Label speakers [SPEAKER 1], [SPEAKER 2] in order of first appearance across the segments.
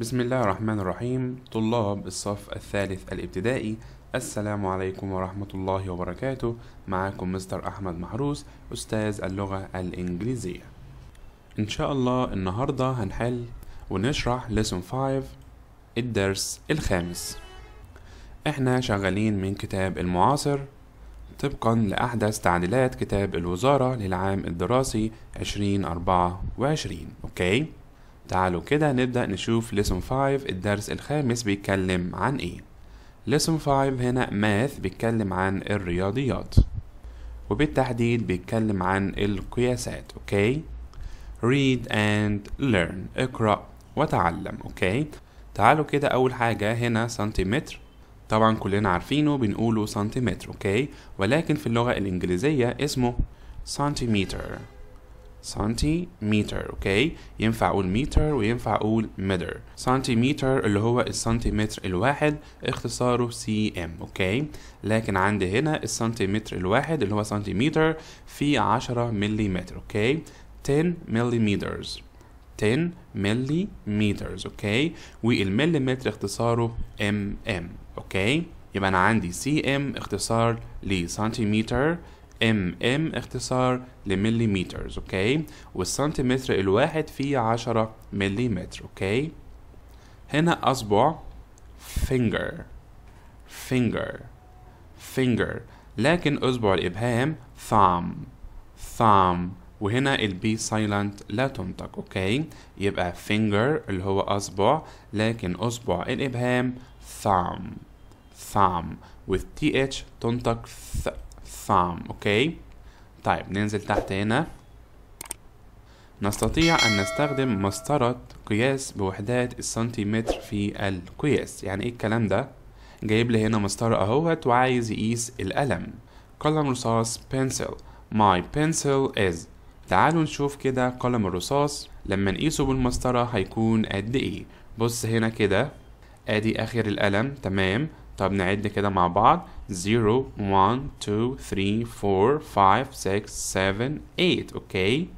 [SPEAKER 1] بسم الله الرحمن الرحيم طلاب الصف الثالث الابتدائي السلام عليكم ورحمة الله وبركاته معاكم مستر أحمد محروس أستاذ اللغة الإنجليزية إن شاء الله النهاردة هنحل ونشرح lesson 5 الدرس الخامس احنا شغالين من كتاب المعاصر طبقا لأحدث تعديلات كتاب الوزارة للعام الدراسي 2024 أوكي تعالوا كده نبدأ نشوف lesson 5 الدرس الخامس بيتكلم عن ايه lesson 5 هنا math بيتكلم عن الرياضيات وبالتحديد بيتكلم عن القياسات اوكي read and learn اقرأ وتعلم اوكي تعالوا كده اول حاجة هنا سنتيمتر طبعا كلنا عارفينه بنقوله سنتيمتر اوكي ولكن في اللغة الانجليزية اسمه سنتيمتر سنتيمتر اوكي ينفع اقول متر وينفع اقول متر سنتيمتر اللي هو السنتيمتر الواحد اختصاره سي ام اوكي لكن عندي هنا السنتيمتر الواحد اللي هو سنتيمتر في 10 ملم اوكي 10 ملم 10 ملم اوكي والمليمتر اختصاره ام ام اوكي يبقى انا عندي سي ام اختصار لسنتيمتر ام mm ام اختصار لمليمتر اوكي والسنتيمتر الواحد فيه عشرة مليمتر اوكي هنا اصبع finger finger finger لكن اصبع الابهام thumb thumb وهنا البي سايلنت لا تنطق اوكي يبقى finger اللي هو اصبع لكن اصبع الابهام thumb thumb with th تنطق th فام اوكي طيب ننزل تحت هنا نستطيع أن نستخدم مسطرة قياس بوحدات السنتيمتر في القياس يعني إيه الكلام ده؟ جايب لي هنا مسطرة أهوت وعايز يقيس القلم قلم رصاص pencil my pencil is تعالوا نشوف كده قلم الرصاص لما نقيسه بالمسطرة هيكون قد إيه بص هنا كده أدي آخر القلم تمام طب نعد كده مع بعض 0 1 2 3 4 5 6 7 8 اوكي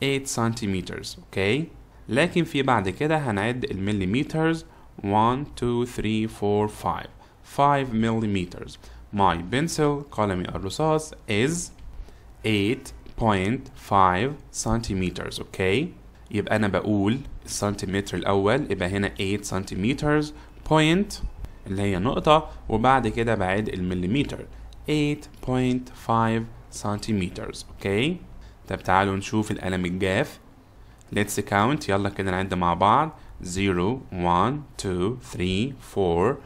[SPEAKER 1] 8 سنتيمترز اوكي لكن في بعد كده هنعد المليمترز 1 2 3 4 5 5 millimeters my pencil قلمي الرصاص is 8.5 centimeters okay يبقى انا بقول السنتيمتر الاول يبقى هنا 8 centimeters point اللي هي نقطة وبعد كده بعد المليمتر 8.5 سنتيمترز اوكي طب تعالوا نشوف القلم الجاف let's count يلا كده نعد مع بعض 0 1 2 3 4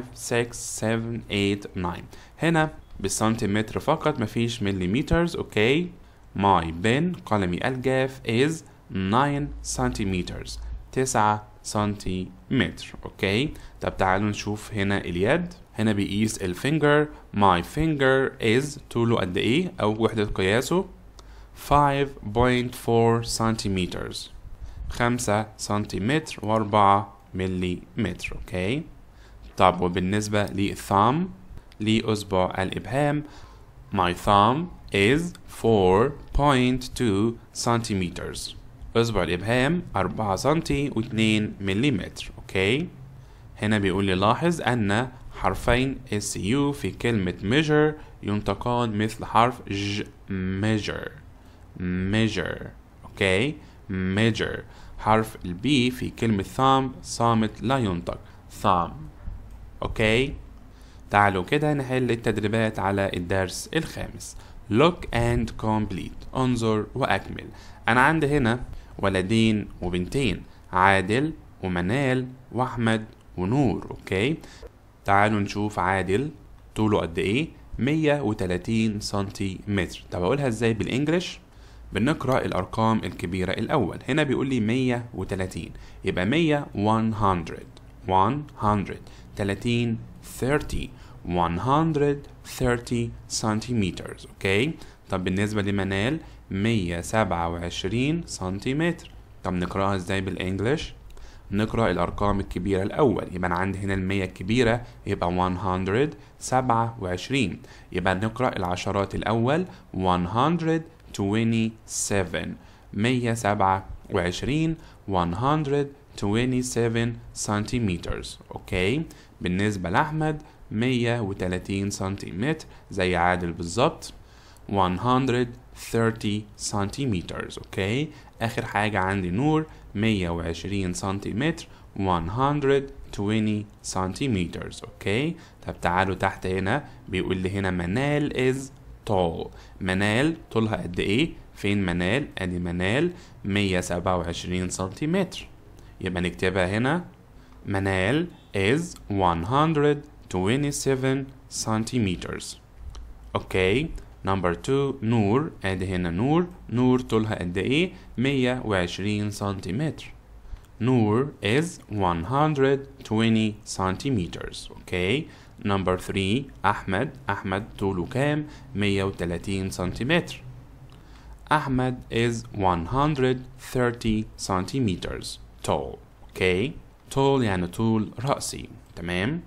[SPEAKER 1] 5 6 7 8 9 هنا بالسنتيمتر فقط مفيش مليمترز اوكي my بن قلمي الجاف is 9 سنتيمترز 9 سنتيمتر اوكي طب تعالوا نشوف هنا اليد هنا بيقيس الفينجر my finger is طوله قد ايه او وحدة قياسه 5.4 سنتيمتر 5 سنتيمتر و4 ملي متر اوكي طب وبالنسبة للثام لأصبع الإبهام my thumb is 4.2 centimeters اصبع الإبهام 4 سنتي و2 ملم أوكي هنا بيقول لي لاحظ أن حرفين اس يو في كلمة measure ينطقان مثل حرف ج measure measure أوكي measure حرف البي في كلمة thumb صامت لا ينطق thumb أوكي تعالوا كده نحل التدريبات على الدرس الخامس Look and complete انظر وأكمل أنا عندي هنا ولدين وبنتين عادل ومنال وأحمد ونور أوكي تعالوا نشوف عادل طوله قد إيه 130 سنتيمتر طب أقولها إزاي بالإنجلش بنقرأ الأرقام الكبيرة الأول هنا بيقول لي 130 يبقى 100 100 30 30 130 سنتيمتر اوكي طب بالنسبة لمنال مية سبعة وعشرين سنتيمتر طب نقراها ازاي بالانجلش نقرأ الأرقام الكبيرة الأول يبقى أنا عندي هنا المية الكبيرة يبقى 127 يبقى نقرأ العشرات الأول 127 127 127 سنتيمترز أوكي بالنسبة لأحمد 130 سنتيمتر زي عادل بالظبط 130 centimeters اوكي اخر حاجة عندي نور 120 سنتيمتر 120 centimeters اوكي طب تعالوا تحت هنا بيقول لي هنا منال is tall منال طولها قد ايه فين منال ادي منال 127 سنتيمتر يبقى نكتبها هنا منال is 127 centimeters اوكي okay. نمبر 2 نور ادي هنا نور نور طولها قد ايه 120 سنتيمتر نور از 120 سنتيمتر اوكي نمبر 3 احمد احمد طوله كام 130 سنتيمتر احمد از 130 سنتيمتر tall okay tall يعني طول رأسي تمام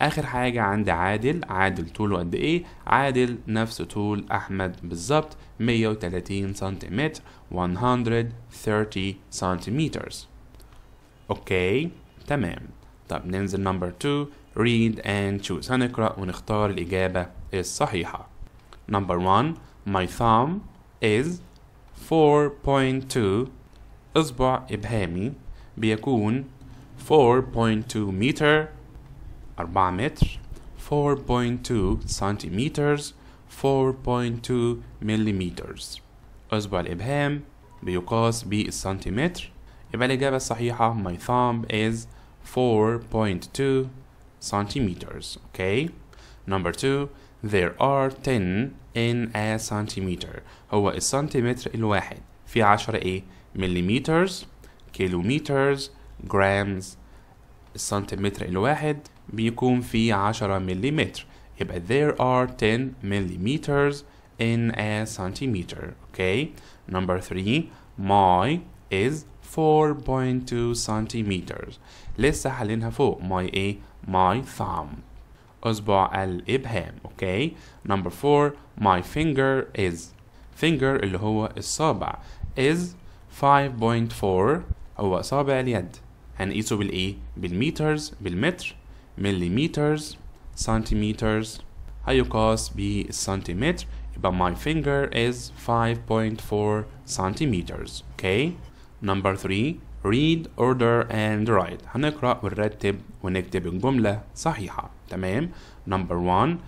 [SPEAKER 1] اخر حاجه عند عادل عادل طوله قد ايه عادل نفس طول احمد بالظبط 130 سنتيمتر 130 سنتيمتر اوكي تمام طب ننزل نمبر 2 read and choose هنقرأ ونختار الإجابة الصحيحة نمبر 1 my thumb is 4.2 إصبع إبهامي بيكون 4.2 متر 4 meters, 4.2 centimeters, 4.2 millimeters. أصبع الإبهام بيقاس بالسنتيمتر. يبقى الإجابة sahiha my thumb is 4.2 centimeters. Okay. Number two, there are 10 in a centimeter. هو centimeter الواحد في عشرة إيه؟ millimeters, kilometers, grams, السنتيمتر الواحد بيكون في 10 مليمتر يبقى there are 10 millimeters in a centimeter okay number 3 my is 4.2 centimeters لسه حالينها فوق my a my thumb أصبع الإبهام okay number 4 my finger is finger اللي هو الصابع is 5.4 هو صابع اليد هنقيسه بالايه بالمترز بالمتر millimeters centimeters هيقاس بالسنتيمتر يبقى my finger is 5.4 centimeters okay number 3 read order and write هنقرأ ونرتب ونكتب الجملة صحيحة تمام number 1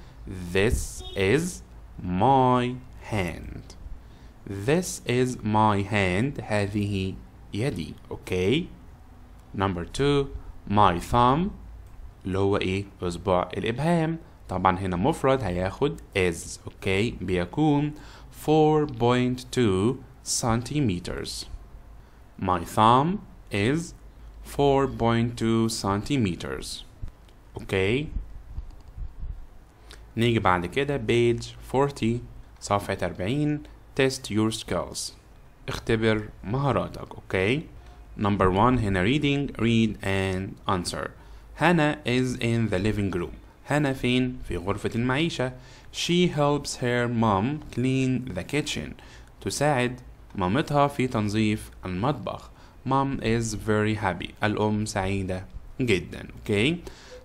[SPEAKER 1] this is my hand this is my hand هذه يدي okay number two my thumb اللي هو ايه اصبع الابهام طبعا هنا مفرد هياخد is اوكي بيكون 4.2 centimeters my thumb is 4.2 centimeters اوكي نيجي بعد كده page 40 صفحة 40 test your skills اختبر مهاراتك اوكي Number one, هنا reading, read and answer. Hannah is in the living room. Hannah فين؟ في غرفة المعيشة. She helps her mom clean the kitchen. تساعد مامتها في تنظيف المطبخ. Mom is very happy. الأم سعيدة جدا. Okay.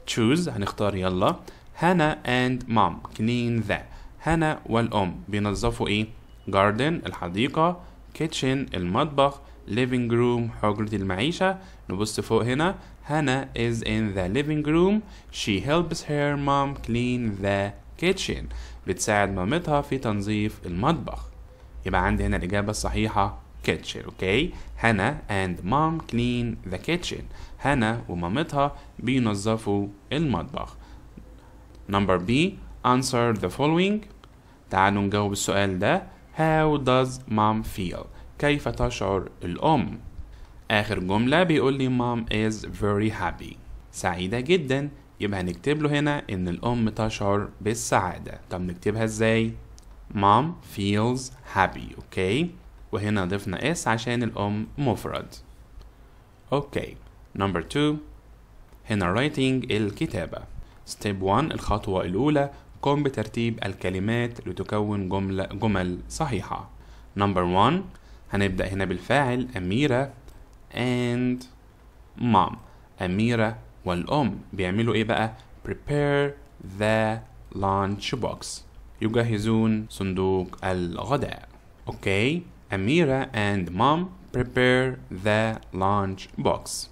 [SPEAKER 1] Choose هنختار يلا. Hannah and mom clean the. Hannah والأم بينظفوا إيه؟ garden الحديقة kitchen المطبخ living room حجرة المعيشة نبص فوق هنا هنا is in the living room she helps her mom clean the kitchen بتساعد مامتها في تنظيف المطبخ يبقى عندي هنا الإجابة الصحيحة kitchen okay هنا and mom clean the kitchen هنا ومامتها بينظفوا المطبخ number B answer the following تعالوا نجاوب السؤال ده How does mom feel؟ كيف تشعر الأم؟ آخر جملة بيقول لي mom is very happy سعيدة جدا يبقى هنكتب له هنا إن الأم تشعر بالسعادة طب نكتبها إزاي؟ mom feels happy أوكي؟ وهنا ضفنا اس عشان الأم مفرد أوكي نمبر 2 هنا writing الكتابة ستيب 1 الخطوة الأولى قم بترتيب الكلمات لتكون جملة جمل صحيحة نمبر 1 هنبدأ هنا بالفاعل أميرة and mom أميرة والأم بيعملوا إيه بقى؟ prepare the lunch box يجهزون صندوق الغداء أوكي أميرة and mom prepare the lunch box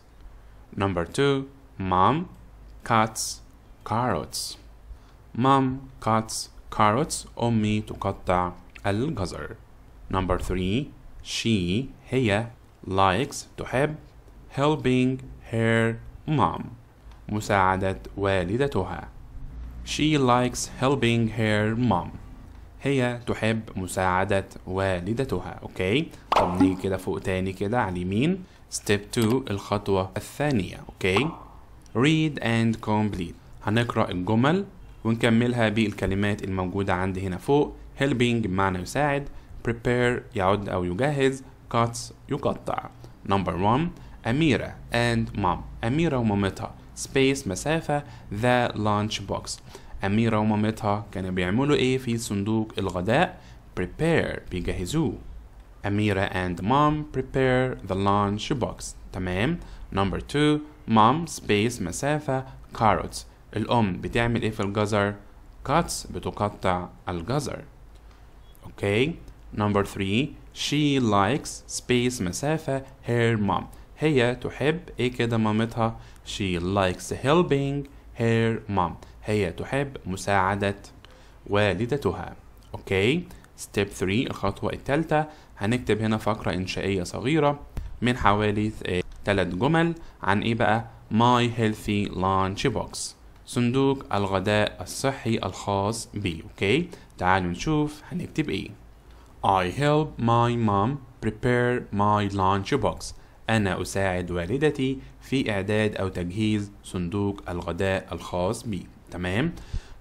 [SPEAKER 1] number two mom cuts carrots mom cuts carrots أمي تقطع الجزر number three she هي likes تحب helping her mom مساعدة والدتها she likes helping her mom هي تحب مساعدة والدتها اوكي طب نيجي كده فوق تاني كده على اليمين step 2 الخطوة الثانية اوكي read and complete هنقرأ الجمل ونكملها بالكلمات الموجودة عندي هنا فوق helping بمعنى يساعد prepare يعد أو يجهز cuts يقطع number one أميرة and mom أميرة ومامتها space مسافة the lunch box أميرة ومامتها كانوا بيعملوا إيه في صندوق الغداء prepare بيجهزوه أميرة and mom prepare the lunch box تمام number two mom space مسافة carrots الأم بتعمل إيه في الجزر cuts بتقطع الجزر أوكي okay. Number three, she likes space مسافة her mom. هي تحب ايه كده مامتها she likes helping her mom هي تحب مساعدة والدتها اوكي step 3 الخطوة التالتة هنكتب هنا فقرة إنشائية صغيرة من حوالي ثلاث جمل عن ايه بقى my healthy lunch box صندوق الغداء الصحي الخاص بي اوكي تعالوا نشوف هنكتب ايه I help my mom prepare my lunchbox. أنا أساعد والدتي في إعداد أو تجهيز صندوق الغداء الخاص بي. تمام؟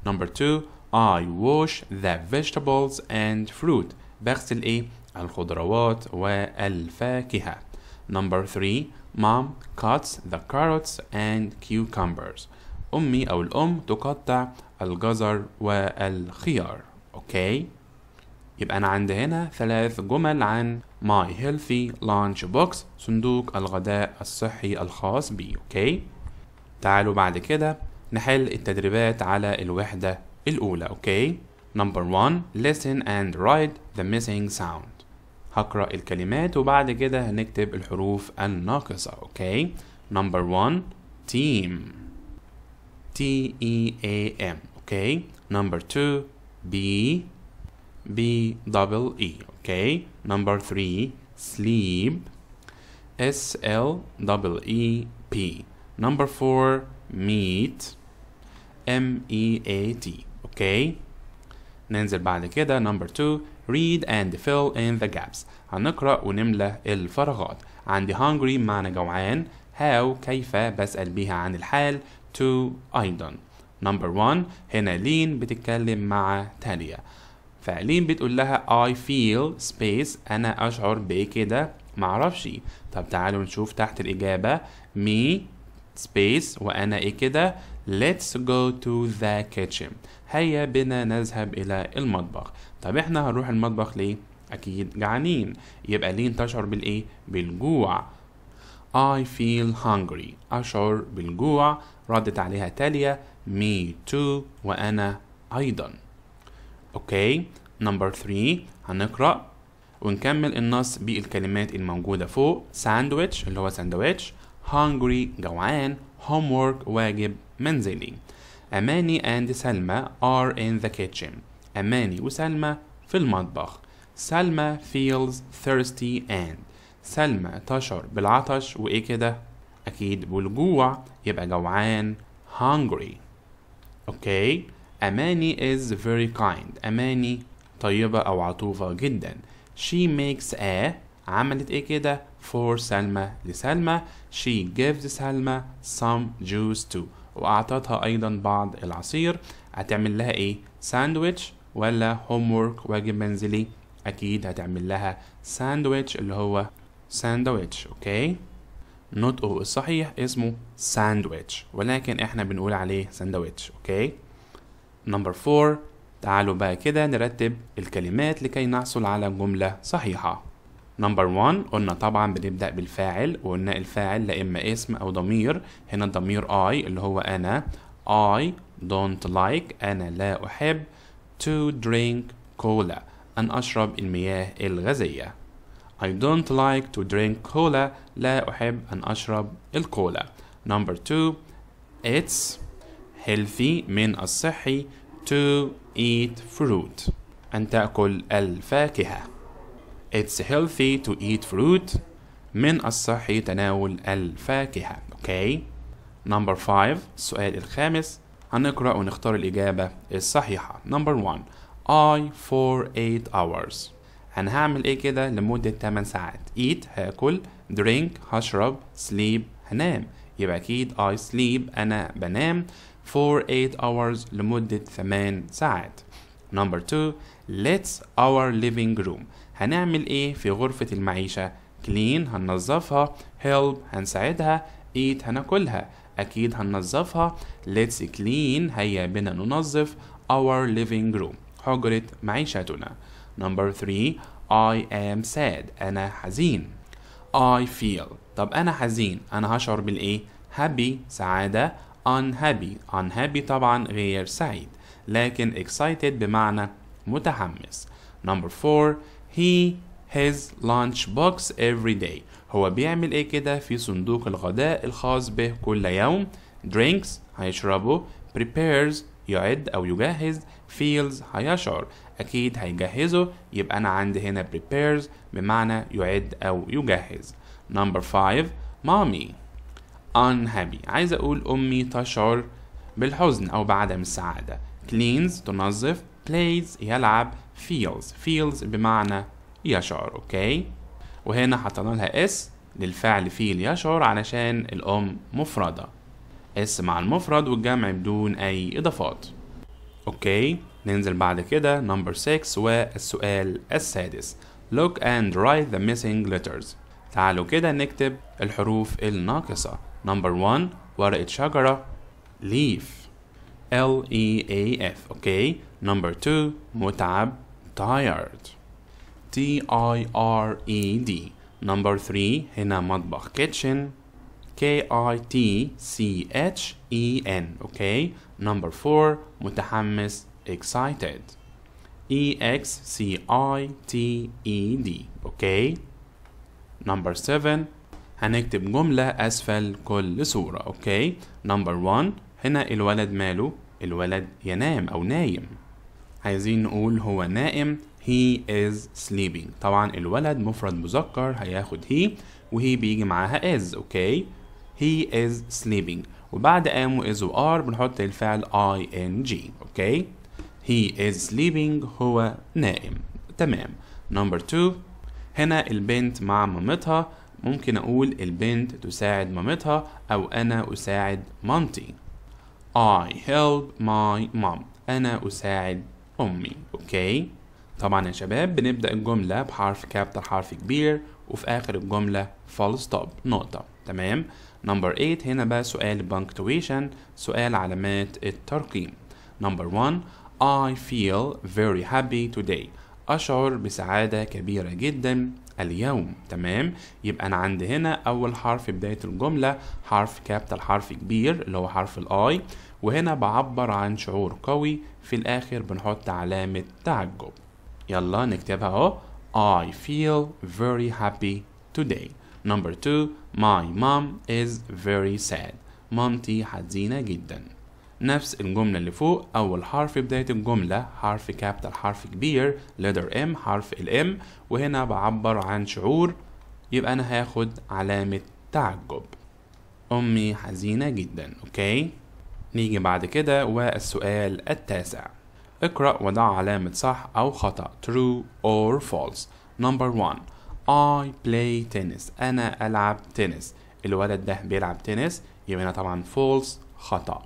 [SPEAKER 1] Number two, I wash the vegetables and fruit. بغسل إيه؟ الخضروات والفاكهة. Number three, mom cuts the carrots and cucumbers. أمي أو الأم تقطع الجزر والخيار. Okay. يبقى أنا عندي هنا ثلاث جمل عن My Healthy Lunch Box صندوق الغداء الصحي الخاص بي أوكي تعالوا بعد كده نحل التدريبات على الوحدة الأولى أوكي Number 1 Listen and write the missing sound هقرأ الكلمات وبعد كده هنكتب الحروف الناقصة أوكي Number 1 Team T E A M أوكي Number 2 B B double E. Okay. Number three, sleep. S L double E P. Number four, meet. M E A T. Okay. ننزل بعد كده number two read and fill in the gaps هنقرأ ونملى الفراغات عندي hungry معنى جوعان how كيف بسأل بيها عن الحال to أيضا number one هنا لين بتتكلم مع تالية فعلين بتقول لها I feel space أنا أشعر بكده معرفش طب تعالوا نشوف تحت الإجابة me space وأنا إيه كده let's go to the kitchen هيا بنا نذهب إلى المطبخ طب إحنا هنروح المطبخ ليه؟ أكيد جعانين يبقى لين تشعر بالإيه؟ بالجوع I feel hungry أشعر بالجوع ردت عليها تالية me too وأنا أيضاً اوكي نمبر 3 هنقرا ونكمل النص بالكلمات الموجوده فوق ساندويتش اللي هو ساندويتش هانجري جوعان هوم وورك واجب منزلي أماني and سلمى are in the kitchen أماني وسلمى في المطبخ سلمى feels thirsty and سلمى تشعر بالعطش وإيه كده؟ أكيد بالجوع يبقى جوعان hungry أوكي okay. أماني is very kind أماني طيبة أو عطوفة جدا she makes a عملت إيه كده for سلمى لسلمى she gives سلمى some juice too وأعطتها أيضا بعض العصير هتعمل لها إيه ساندويتش ولا homework واجب منزلي أكيد هتعمل لها ساندويتش اللي هو ساندويتش أوكي نطقه الصحيح اسمه ساندويتش ولكن احنا بنقول عليه ساندويتش أوكي نمبر 4 تعالوا بقى كده نرتب الكلمات لكي نحصل على جملة صحيحة نمبر 1 قلنا طبعا بنبدأ بالفاعل وقلنا الفاعل لا إما اسم أو ضمير هنا الضمير I اللي هو أنا I don't like أنا لا أحب to drink cola أن أشرب المياه الغازية I don't like to drink cola لا أحب أن أشرب الكولا Number 2 It's healthy من الصحي to eat fruit أن تأكل الفاكهة It's healthy to eat fruit من الصحي تناول الفاكهة okay number five السؤال الخامس هنقرأ ونختار الإجابة الصحيحة number one I for eight hours أنا هعمل إيه كده لمدة 8 ساعات eat هاكل drink هشرب sleep هنام يبقى أكيد I sleep أنا بنام for 8 hours لمدة 8 ساعات Number 2 let's our living room هنعمل ايه في غرفة المعيشة clean هننظفها help هنساعدها eat هناكلها اكيد هننظفها let's clean هيا بنا ننظف our living room حجرة معيشتنا number 3 I am sad أنا حزين I feel طب أنا حزين أنا هشعر بالإيه؟ happy سعادة unhappy unhappy طبعا غير سعيد لكن excited بمعنى متحمس number four he his lunch box every day هو بيعمل ايه كده في صندوق الغداء الخاص به كل يوم drinks هيشربه prepares يعد او يجهز feels هيشعر اكيد هيجهزه يبقى انا عندي هنا prepares بمعنى يعد او يجهز number five mommy unhappy عايز أقول أمي تشعر بالحزن أو بعدم السعادة cleans تنظف plays يلعب feels feels بمعنى يشعر أوكي وهنا حطينا لها s للفعل فيل يشعر علشان الأم مفردة اس مع المفرد والجمع بدون أي إضافات أوكي ننزل بعد كده نمبر 6 والسؤال السادس Look and write the missing letters تعالوا كده نكتب الحروف الناقصة Number one, what a chakra? Leaf. L E A F, okay? Number two, mutab, tired. T I R E D. Number three, هنا مطبخ kitchen. K I T C H E N, okay? Number four, متحمس, excited. E X C I T E D, okay? Number seven, هنكتب جملة أسفل كل صورة أوكي نمبر 1 هنا الولد ماله الولد ينام أو نايم عايزين نقول هو نائم he is sleeping طبعا الولد مفرد مذكر هياخد he وهي بيجي معاها is اوكي he is sleeping وبعد am و is و are بنحط الفعل ing اوكي he is sleeping هو نائم تمام نمبر 2 هنا البنت مع مامتها ممكن أقول البنت تساعد مامتها أو أنا أساعد مامتي I help my mom أنا أساعد أمي أوكي طبعا يا شباب بنبدأ الجملة بحرف كابتر حرف كبير وفي آخر الجملة فول ستوب نقطة تمام نمبر 8 هنا بقى سؤال بانكتويشن سؤال علامات الترقيم نمبر 1 I feel very happy today أشعر بسعادة كبيرة جدا اليوم تمام يبقى انا عند هنا اول حرف بدايه الجمله حرف كابيتال حرف كبير اللي هو حرف الاي وهنا بعبر عن شعور قوي في الاخر بنحط علامه تعجب يلا نكتبها اهو I feel very happy today number two my mom is very sad مامتي حزينه جدا نفس الجملة اللي فوق أول حرف بداية الجملة حرف كابيتال حرف كبير letter ام حرف الام وهنا بعبر عن شعور يبقى أنا هاخد علامة تعجب أمي حزينة جدا أوكي نيجي بعد كده والسؤال التاسع اقرأ وضع علامة صح أو خطأ true or false number one I play tennis أنا ألعب تنس الولد ده بيلعب تنس يبقى هنا طبعا false خطأ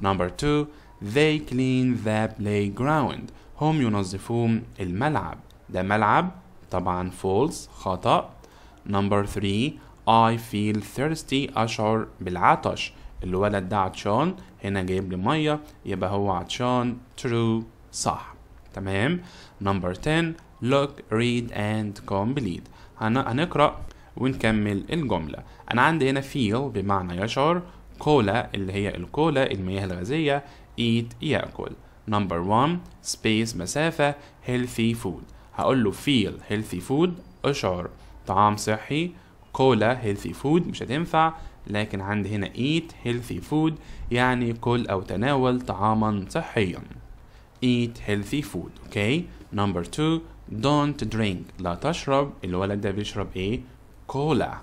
[SPEAKER 1] Number two, they clean the playground. هم ينظفون الملعب. ده ملعب طبعا false خطأ. Number three, I feel thirsty أشعر بالعطش. الولد ده عطشان هنا جايب لي مية يبقى هو عطشان true صح. تمام نمبر 10 look read and complete هنقرأ ونكمل الجملة أنا عندي هنا feel بمعنى يشعر كولا اللي هي الكولا المياه الغازية eat يأكل number one space مسافة healthy food هقول له feel healthy food أشعر طعام صحي كولا healthy food مش هتنفع لكن عندي هنا eat healthy food يعني كل أو تناول طعاما صحيا eat healthy food okay number two don't drink لا تشرب الولد ده بيشرب ايه كولا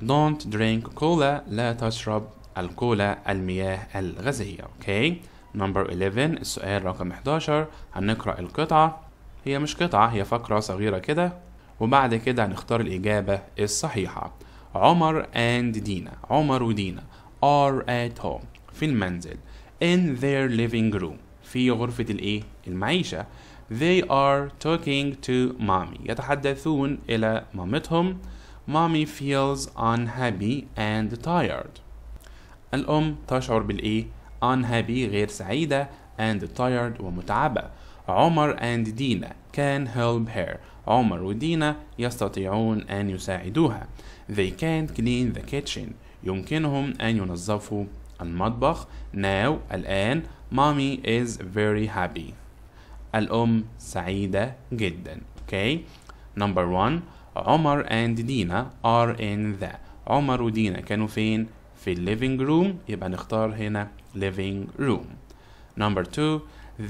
[SPEAKER 1] don't drink cola لا تشرب الكولا المياه الغازية اوكي نمبر 11 السؤال رقم 11 هنقرأ القطعة هي مش قطعة هي فقرة صغيرة كده وبعد كده هنختار الإجابة الصحيحة عمر and دينا عمر ودينا are at home في المنزل in their living room في غرفة الإيه؟ المعيشة they are talking to mommy يتحدثون إلى مامتهم mommy feels unhappy and tired الأم تشعر بالإيه؟ unhappy غير سعيدة and tired ومتعبة عمر and دينا can help her عمر ودينا يستطيعون أن يساعدوها they can clean the kitchen يمكنهم أن ينظفوا المطبخ now الآن mommy is very happy الأم سعيدة جدا okay number one عمر and دينا are in the عمر ودينا كانوا فين في living room يبقى نختار هنا living room number two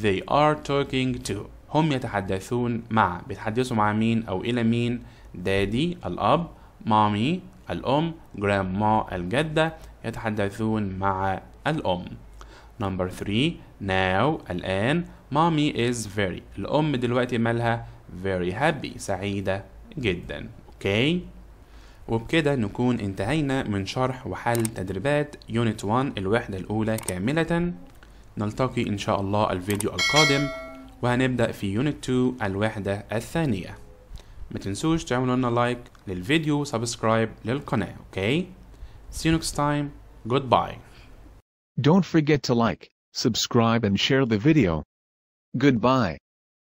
[SPEAKER 1] they are talking to هم يتحدثون مع بيتحدثوا مع مين أو إلى مين دادي الأب مامي الأم grandma الجدة يتحدثون مع الأم number three now الآن mommy is very الأم دلوقتي مالها very happy سعيدة جدا أوكي okay. وبكده نكون انتهينا من شرح وحل تدريبات يونت 1 الوحدة الأولى كاملة نلتقي إن شاء الله الفيديو القادم وهنبدأ في يونت 2 الوحدة الثانية ما تنسوش تعملوا لنا لايك للفيديو وسبسكرايب للقناة أوكي See you next time goodbye Don't forget to like subscribe and share the video goodbye